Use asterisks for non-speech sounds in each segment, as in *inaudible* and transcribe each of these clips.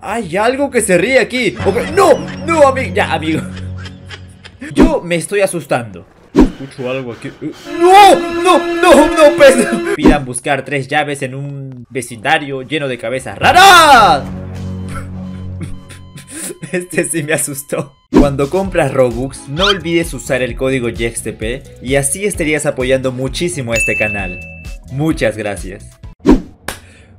Hay algo que se ríe aquí No, no, amigo Ya, amigo Yo me estoy asustando Escucho algo aquí uh. ¡No! ¡No! ¡No! ¡No! peso! Pidan buscar tres llaves en un vecindario lleno de cabezas Rara. Este sí me asustó cuando compras Robux, no olvides usar el código YXTP y así estarías apoyando muchísimo a este canal. Muchas gracias.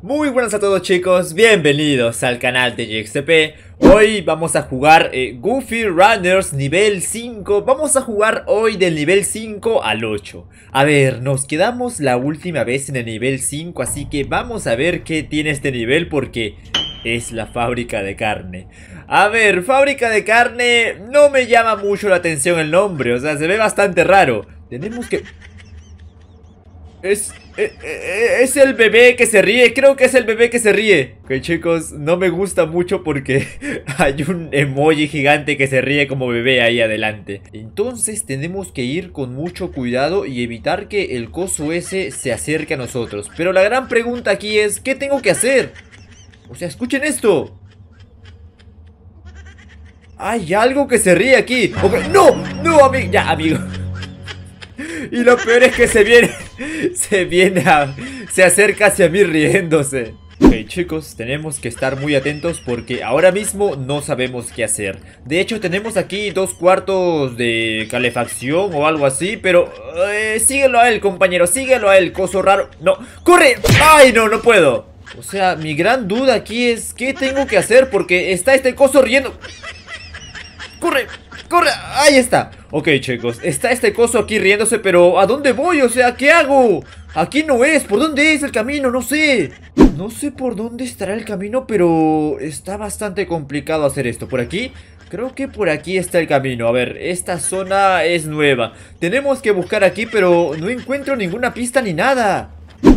Muy buenas a todos chicos, bienvenidos al canal de GXP Hoy vamos a jugar eh, Goofy Runners nivel 5 Vamos a jugar hoy del nivel 5 al 8 A ver, nos quedamos la última vez en el nivel 5 Así que vamos a ver qué tiene este nivel porque es la fábrica de carne A ver, fábrica de carne no me llama mucho la atención el nombre O sea, se ve bastante raro Tenemos que... Es, eh, eh, es, el bebé que se ríe, creo que es el bebé que se ríe Ok chicos, no me gusta mucho porque *laughs* hay un emoji gigante que se ríe como bebé ahí adelante Entonces tenemos que ir con mucho cuidado y evitar que el coso ese se acerque a nosotros Pero la gran pregunta aquí es, ¿qué tengo que hacer? O sea, escuchen esto Hay algo que se ríe aquí ¡No! ¡No, amigo! Ya, amigo y lo peor es que se viene, se viene a, se acerca hacia mí riéndose. Ok chicos, tenemos que estar muy atentos porque ahora mismo no sabemos qué hacer De hecho tenemos aquí dos cuartos de calefacción o algo así Pero eh, síguelo a él compañero, síguelo a él, coso raro No, corre, ay no, no puedo O sea, mi gran duda aquí es ¿qué tengo que hacer? Porque está este coso riendo Corre, ¡Corre! ¡Ahí está! Ok, chicos, está este coso aquí riéndose, pero ¿a dónde voy? O sea, ¿qué hago? Aquí no es, ¿por dónde es el camino? No sé No sé por dónde estará el camino, pero está bastante complicado hacer esto ¿Por aquí? Creo que por aquí está el camino A ver, esta zona es nueva Tenemos que buscar aquí, pero no encuentro ninguna pista ni nada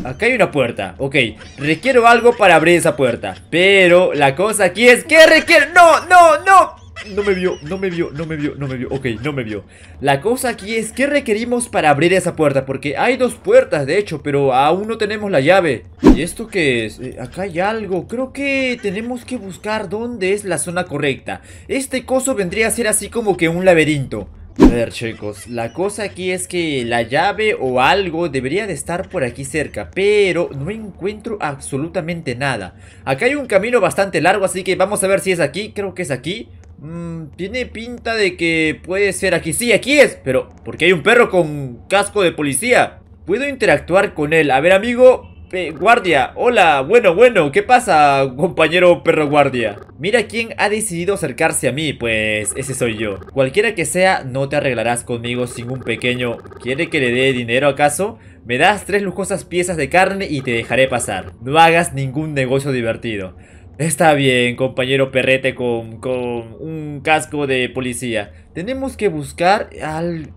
Acá hay una puerta, ok Requiero algo para abrir esa puerta Pero la cosa aquí es que requiero... ¡No, no, no! No me vio, no me vio, no me vio, no me vio Ok, no me vio La cosa aquí es que requerimos para abrir esa puerta Porque hay dos puertas, de hecho, pero aún no tenemos la llave ¿Y esto qué es? Eh, acá hay algo Creo que tenemos que buscar dónde es la zona correcta Este coso vendría a ser así como que un laberinto a ver chicos, la cosa aquí es que la llave o algo debería de estar por aquí cerca Pero no encuentro absolutamente nada Acá hay un camino bastante largo así que vamos a ver si es aquí, creo que es aquí Mmm, tiene pinta de que puede ser aquí. Sí, aquí es. Pero, ¿por qué hay un perro con casco de policía? Puedo interactuar con él. A ver, amigo. guardia, hola, bueno, bueno, ¿qué pasa, compañero perro guardia? Mira quién ha decidido acercarse a mí, pues ese soy yo. Cualquiera que sea, no te arreglarás conmigo sin un pequeño... ¿Quiere que le dé dinero acaso? Me das tres lujosas piezas de carne y te dejaré pasar. No hagas ningún negocio divertido. Está bien, compañero perrete con, un casco de policía. Tenemos que buscar al...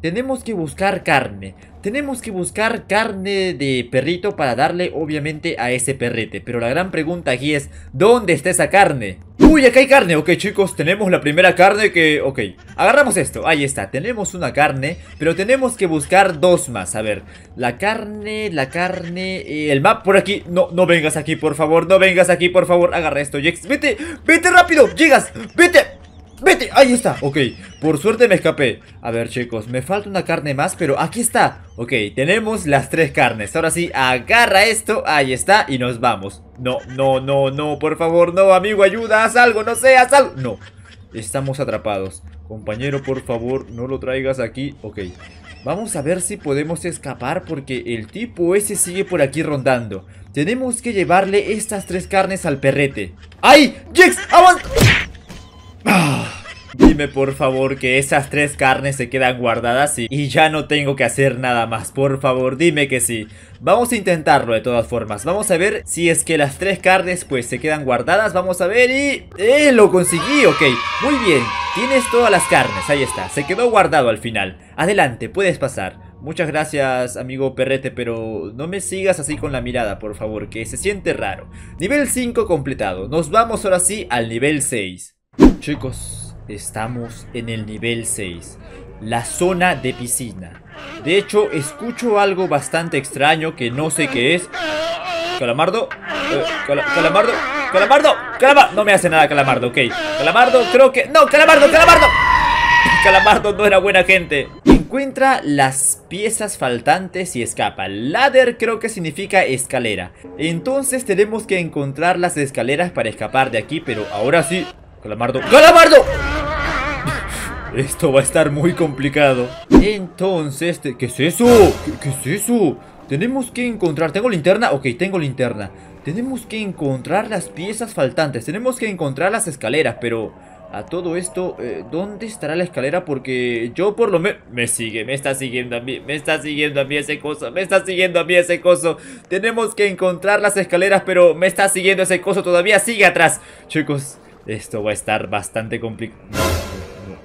Tenemos que buscar carne. Tenemos que buscar carne de perrito para darle obviamente a ese perrete Pero la gran pregunta aquí es, ¿dónde está esa carne? Uy, acá hay carne, ok chicos, tenemos la primera carne que... Ok, agarramos esto, ahí está, tenemos una carne Pero tenemos que buscar dos más, a ver La carne, la carne, eh, el map por aquí No, no vengas aquí por favor, no vengas aquí por favor Agarra esto, Jex, vete, vete rápido, llegas, vete ¡Vete! ¡Ahí está! Ok, por suerte me escapé A ver chicos, me falta una carne más Pero aquí está Ok, tenemos las tres carnes Ahora sí, agarra esto Ahí está Y nos vamos No, no, no, no Por favor, no, amigo, ayuda Haz algo, no sé, haz algo No Estamos atrapados Compañero, por favor, no lo traigas aquí Ok Vamos a ver si podemos escapar porque el tipo ese sigue por aquí rondando Tenemos que llevarle estas tres carnes al perrete ¡Ay! ¡Jex! ¡Avanza! ¡Ah! Dime por favor que esas tres carnes se quedan guardadas y, ya no tengo que hacer nada más. Por favor, dime que sí. Vamos a intentarlo de todas formas. Vamos a ver si es que las tres carnes pues se quedan guardadas. Vamos a ver y... ¡Eh! Lo conseguí, ok. Muy bien. Tienes todas las carnes. Ahí está. Se quedó guardado al final. Adelante, puedes pasar. Muchas gracias, amigo perrete, pero no me sigas así con la mirada, por favor, que se siente raro. Nivel 5 completado. Nos vamos ahora sí al nivel 6. Chicos, Estamos en el nivel 6, la zona de piscina. De hecho, escucho algo bastante extraño que no sé qué es. Calamardo, eh, calamardo, calamardo, calamardo. No me hace nada calamardo, ok. Calamardo, creo que... No, calamardo, calamardo. *laughs* Calamardo no era buena gente. Encuentra las piezas faltantes y escapa. Ladder creo que significa escalera. Entonces tenemos que encontrar las escaleras para escapar de aquí, pero ahora sí... Calamardo... ¡Calamardo! Esto va a estar muy complicado. Entonces, ¿qué es eso? ¿Qué, es eso? Tenemos que encontrar... ¿Tengo linterna? Ok, tengo linterna. Tenemos que encontrar las piezas faltantes. Tenemos que encontrar las escaleras, pero... A todo esto, eh, ¿dónde estará la escalera? Porque yo por lo menos... Me sigue, me está siguiendo a mí, me está siguiendo a mí ese coso, me está siguiendo a mí ese coso. Tenemos que encontrar las escaleras, pero me está siguiendo ese coso, todavía sigue atrás. Chicos, esto va a estar bastante complicado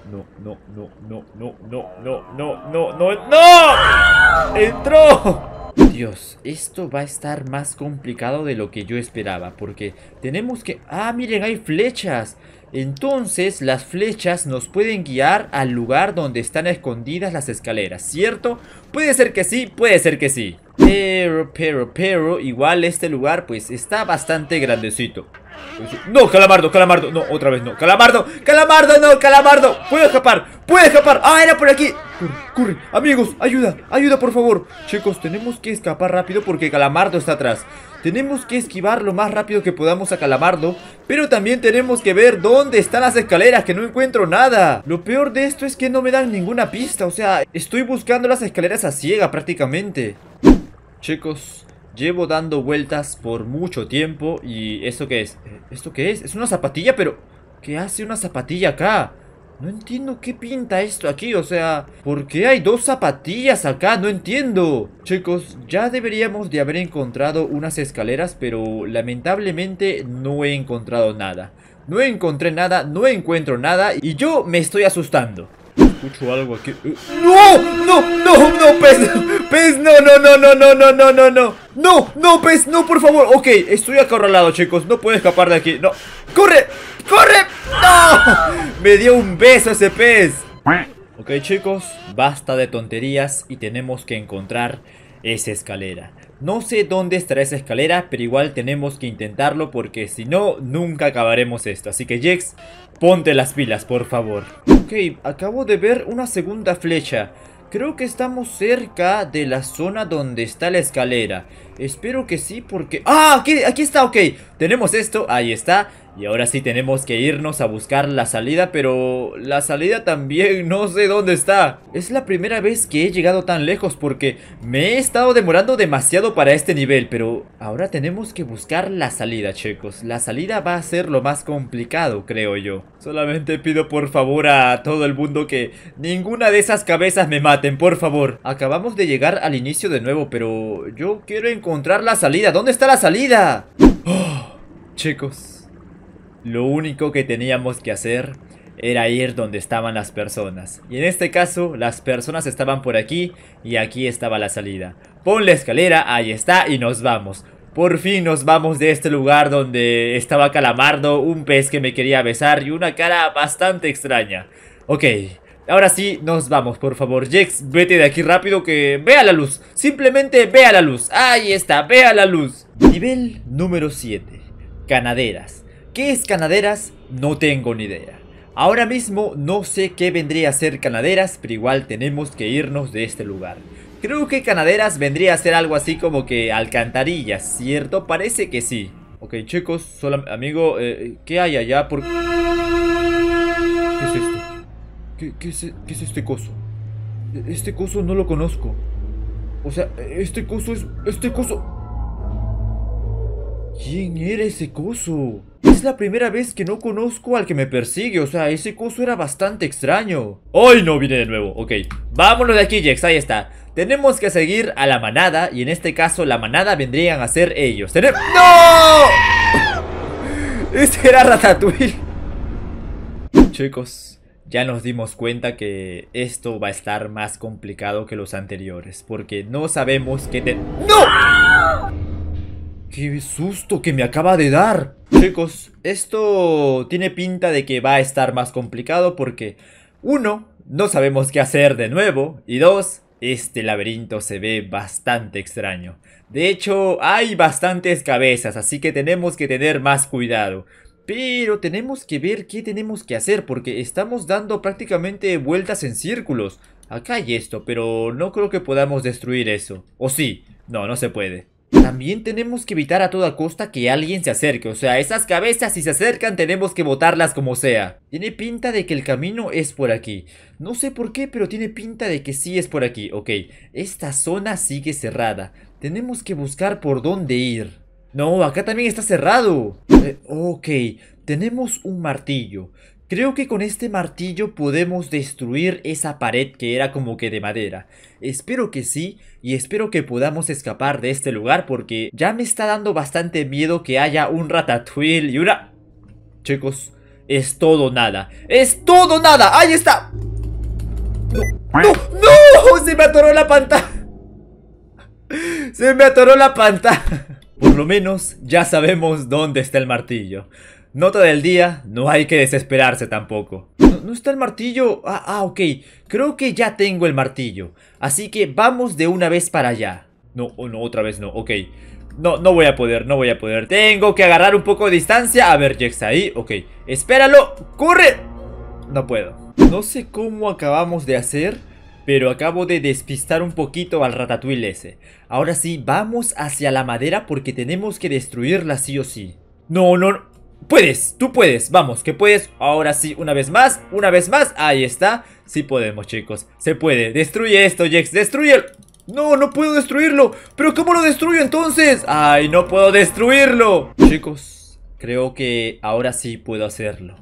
no, no, no, no, no, no, no, no, no, no, no. ¡Entró! Dios, esto va a estar más complicado de lo que yo esperaba Porque tenemos que... ¡Ah, miren, hay flechas! Entonces, las flechas nos pueden guiar al lugar donde están escondidas las escaleras, ¿cierto? Puede ser que sí, puede ser que sí Pero, pero, pero, igual este lugar pues está bastante grandecito no, calamardo, calamardo. No, otra vez no. Calamardo, calamardo, no, calamardo. Puedo escapar, puedo escapar. Ah, era por aquí. Corre, Amigos, ayuda, ayuda, por favor. Chicos, tenemos que escapar rápido porque calamardo está atrás. Tenemos que esquivar lo más rápido que podamos a Calamardo Pero también tenemos que ver dónde están las escaleras Que no encuentro nada Lo peor de esto es que no me dan ninguna pista O sea, estoy buscando las escaleras a ciega prácticamente Chicos, Llevo dando vueltas por mucho tiempo y... ¿Esto qué es? ¿Esto qué es? Es una zapatilla, pero... ¿Qué hace una zapatilla acá? No entiendo qué pinta esto aquí, o sea, ¿por qué hay dos zapatillas acá? No entiendo. Chicos, ya deberíamos de haber encontrado unas escaleras, pero lamentablemente no he encontrado nada. No encontré nada, no encuentro nada y yo me estoy asustando escucho algo aquí. ¡No! ¡No! ¡No! ¡No, pez! ¡Pez! ¡No, no, no, no, no, no, no, no, no! ¡No! ¡No, pez! ¡No, por favor! Ok, estoy acorralado, chicos. No puedo escapar de aquí. ¡No! ¡Corre! ¡Corre! ¡No! Me dio un beso ese pez. Ok, chicos. Basta de tonterías y tenemos que encontrar esa escalera. No sé dónde estará esa escalera, pero igual tenemos que intentarlo porque si no, nunca acabaremos esto. Así que Jex, Ponte las pilas, por favor. Ok, acabo de ver una segunda flecha. Creo que estamos cerca de la zona donde está la escalera. Espero que sí, porque... ¡Ah! Aquí, está, ok Tenemos esto, ahí está Y ahora sí tenemos que irnos a buscar la salida Pero la salida también *laughs* no sé dónde está Es la primera vez que he llegado tan lejos Porque me he estado demorando demasiado para este nivel Pero ahora tenemos que buscar la salida, chicos La salida va a ser lo más complicado, creo yo Solamente pido por favor a todo el mundo que ninguna de esas cabezas me maten, por favor Acabamos de llegar al inicio de nuevo Pero yo quiero encontrar encontrar la salida. ¿Dónde está la salida? ¡Oh! chicos, lo único que teníamos que hacer era ir donde estaban las personas. Y en este caso, las personas estaban por aquí y aquí estaba la salida. Pon la escalera, ahí está, y nos vamos. Por fin nos vamos de este lugar donde estaba Calamardo, un pez que me quería besar y una cara bastante extraña. Ok, Ahora sí, nos vamos, por favor. Jex, vete de aquí rápido que vea la luz. Simplemente vea la luz. Ahí está, vea la luz. Nivel número 7. Canaderas. ¿Qué es canaderas? No tengo ni idea. Ahora mismo no sé qué vendría a ser canaderas, pero igual tenemos que irnos de este lugar. Creo que canaderas vendría a ser algo así como que alcantarillas, ¿cierto? Parece que sí. Ok, chicos, amigo, eh, ¿qué hay allá? ¿Por... ¿Qué es esto? ¿Qué, es, este coso? Este coso no lo conozco. O sea, este coso es... Este coso... ¿Quién era ese coso? Es la primera vez que no conozco al que me persigue O sea, ese coso era bastante extraño ¡Ay, no! Viene de nuevo, ok Vámonos de aquí, Jex, ahí está Tenemos que seguir a la manada Y en este caso, la manada vendrían a ser ellos ¡No! *laughs* Este era Ratatouille Chicos ya nos dimos cuenta que esto va a estar más complicado que los anteriores, porque no sabemos qué te... ¡No! ¡Qué susto que me acaba de dar! Chicos, esto tiene pinta de que va a estar más complicado porque... Uno, no sabemos qué hacer de nuevo. Y dos, este laberinto se ve bastante extraño. De hecho, hay bastantes cabezas, así que tenemos que tener más cuidado. Pero tenemos que ver qué tenemos que hacer porque estamos dando prácticamente vueltas en círculos. Acá hay esto, pero no creo que podamos destruir eso. ¿O sí? No, no se puede. También tenemos que evitar a toda costa que alguien se acerque, o sea, esas cabezas si se acercan tenemos que botarlas como sea. Tiene pinta de que el camino es por aquí. No sé por qué, pero tiene pinta de que sí es por aquí. Ok, esta zona sigue cerrada. Tenemos que buscar por dónde ir. No, acá también está cerrado. Eh, ok, tenemos un martillo. Creo que con este martillo podemos destruir esa pared que era como que de madera. Espero que sí y espero que podamos escapar de este lugar porque ya me está dando bastante miedo que haya un ratatouille y una... Chicos, es todo nada. ¡Es todo nada! ¡Ahí está! ¡No! ¡No! ¡No! ¡Se me atoró la pantalla! *laughs* ¡Se me atoró la pantalla! *laughs* Por lo menos ya sabemos dónde está el martillo. Nota del día, no hay que desesperarse tampoco. ¿No, está el martillo? Ah, ah, ok. Creo que ya tengo el martillo. Así que vamos de una vez para allá. No, oh, no, otra vez no, ok. No, no voy a poder, no voy a poder. Tengo que agarrar un poco de distancia. A ver, Jex ahí, ok. Espéralo, corre. No puedo. No sé cómo acabamos de hacer pero acabo de despistar un poquito al ratatouille ese. Ahora sí, vamos hacia la madera porque tenemos que destruirla sí o sí. No, no, no. Puedes, tú puedes, vamos, que puedes. Ahora sí, una vez más, una vez más. Ahí está. Sí podemos, chicos. Se puede. Destruye esto, Jex. Destruye el... No, no puedo destruirlo. Pero ¿cómo lo destruyo entonces? Ay, no puedo destruirlo. Chicos, creo que ahora sí puedo hacerlo.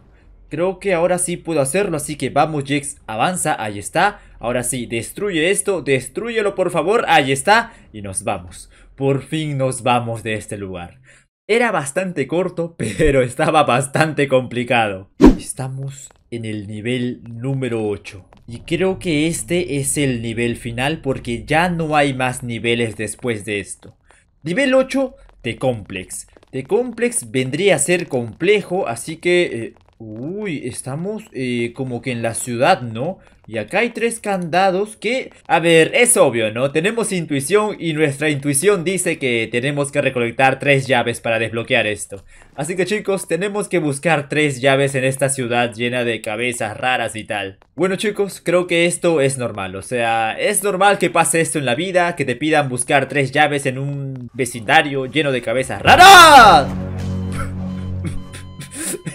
Creo que ahora sí puedo hacerlo, así que vamos Jex, avanza, ahí está Ahora sí, destruye esto, destruyelo por favor, ahí está, y nos vamos. Por fin nos vamos de este lugar. Era bastante corto, *laughs* pero estaba bastante complicado. Estamos en el nivel número 8. Y creo que este es el nivel final porque ya no hay más niveles después de esto. Nivel 8 de Complex. De Complex vendría a ser complejo, así que eh, Uy, estamos eh, como que en la ciudad, ¿no? Y acá hay tres candados que... A ver, es obvio, ¿no? Tenemos intuición y nuestra intuición dice que tenemos que recolectar tres llaves para desbloquear esto. Así que chicos, tenemos que buscar tres llaves en esta ciudad llena de cabezas raras y tal. Bueno chicos, creo que esto es normal. O sea, es normal que pase esto en la vida, que te pidan buscar tres llaves en un vecindario lleno de cabezas raras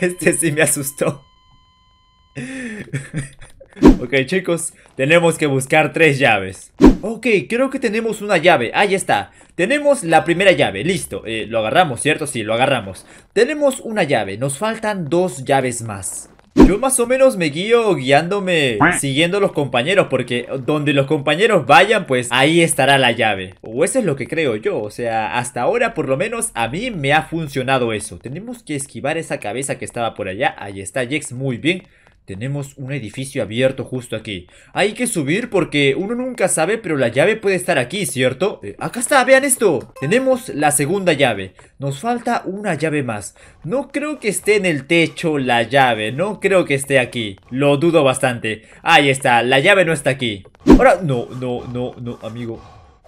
este sí me asustó. ok, chicos, tenemos que buscar tres llaves. Ok, creo que tenemos una llave. Ahí está. Tenemos la primera llave. Listo. Eh, lo agarramos, ¿cierto? Sí, lo agarramos. Tenemos una llave. Nos faltan dos llaves más. Yo más o menos me guío guiándome, siguiendo los compañeros, porque donde los compañeros vayan, pues ahí estará la llave. O eso es lo que creo yo, o sea, hasta ahora por lo menos a mí me ha funcionado eso. Tenemos que esquivar esa cabeza que estaba por allá, ahí está Jex, muy bien. Tenemos un edificio abierto justo aquí. Hay que subir porque uno nunca sabe, pero la llave puede estar aquí, ¿cierto? Eh, acá está, vean esto. Tenemos la segunda llave. Nos falta una llave más. No creo que esté en el techo la llave. No creo que esté aquí. Lo dudo bastante. Ahí está, la llave no está aquí. Ahora, no, no, no, no, amigo.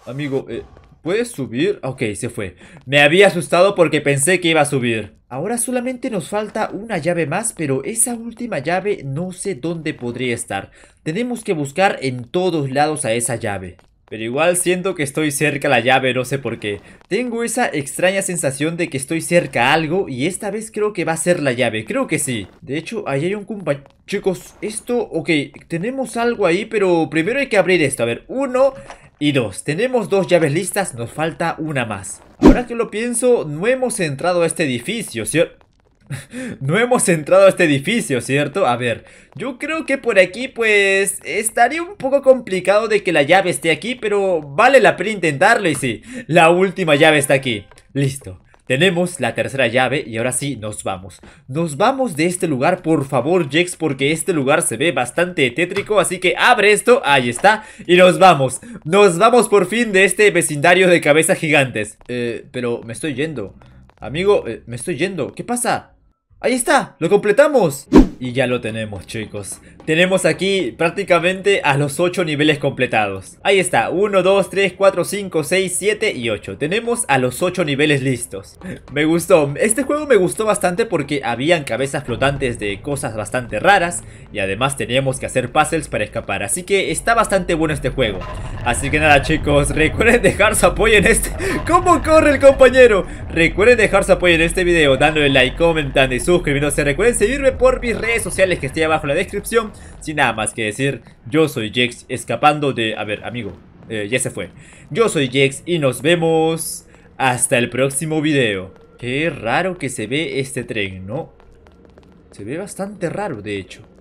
Amigo, eh... ¿Puedes subir? Ok, se fue. Me había asustado porque pensé que iba a subir. Ahora solamente nos falta una llave más, pero esa última llave no sé dónde podría estar. Tenemos que buscar en todos lados a esa llave. Pero igual siento que estoy cerca a la llave, no sé por qué. Tengo esa extraña sensación de que estoy cerca a algo y esta vez creo que va a ser la llave, creo que sí. De hecho, ahí hay un compa... Chicos, esto... Ok, tenemos algo ahí, pero primero hay que abrir esto. A ver, uno... Y dos, tenemos dos llaves listas, nos falta una más. Ahora que lo pienso, no hemos entrado a este edificio, ¿cierto? *laughs* no hemos entrado a este edificio, ¿cierto? A ver, yo creo que por aquí pues estaría un poco complicado de que la llave esté aquí, pero vale la pena intentarlo y sí, la última llave está aquí. Listo. Tenemos la tercera llave y ahora sí nos vamos. Nos vamos de este lugar, por favor, Jex, porque este lugar se ve bastante tétrico, así que abre esto, ahí está, y nos vamos. Nos vamos por fin de este vecindario de cabezas gigantes. Eh, pero me estoy yendo. Amigo, eh, me estoy yendo. ¿Qué pasa? Ahí está, lo completamos. Y ya lo tenemos chicos. Tenemos aquí prácticamente a los 8 niveles completados. Ahí está, 1, 2, 3, 4, 5, 6, 7 y 8. Tenemos a los 8 niveles listos. Me gustó, este juego me gustó bastante porque habían cabezas flotantes de cosas bastante raras. Y además teníamos que hacer puzzles para escapar, así que está bastante bueno este juego. Así que nada chicos, recuerden dejar su apoyo en este... *laughs* ¿Cómo corre el compañero? Recuerden dejar su apoyo en este video, dándole like, comentando y suscribiéndose. Recuerden seguirme por mis redes sociales que esté abajo en la descripción. Sin nada más que decir, yo soy Jex escapando de... A ver, amigo, eh, ya se fue. Yo soy Jex y nos vemos hasta el próximo video. Qué raro que se ve este tren, ¿no? Se ve bastante raro, de hecho.